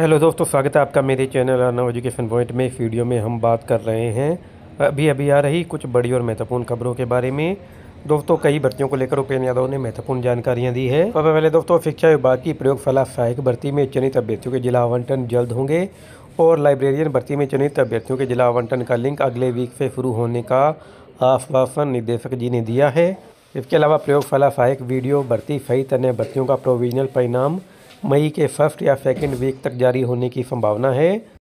hello दोस्तों स्वागत है आपका मेरे चैनल अर्नव एजुकेशन पॉइंट में इस वीडियो में हम बात कर रहे हैं अभी अभी आ रही कुछ बड़ी और महत्वपूर्ण खबरों के बारे में दोस्तों कई भर्तियों को लेकर उपेन्द्र यादव ने महत्वपूर्ण जानकारियां दी है सबसे पहले दोस्तों शिक्षा विभाग की प्रयोगशाला सहायक भर्ती में चयनित अभ्यर्थियों के जिला आवंटन जल्द होंगे और लाइब्रेरियन भर्ती में चयनित अभ्यर्थियों के जिला आवंटन का लिंक अगले वीक से शुरू होने का आश्वासन निदेशक जी ने दिया है इसके अलावा प्रयोगशाला सहायक वीडियो भर्ती सहित अन्य भर्तियों का प्रोविजनल परिणाम मई के फर्स्ट या सेकेंड वीक तक जारी होने की संभावना है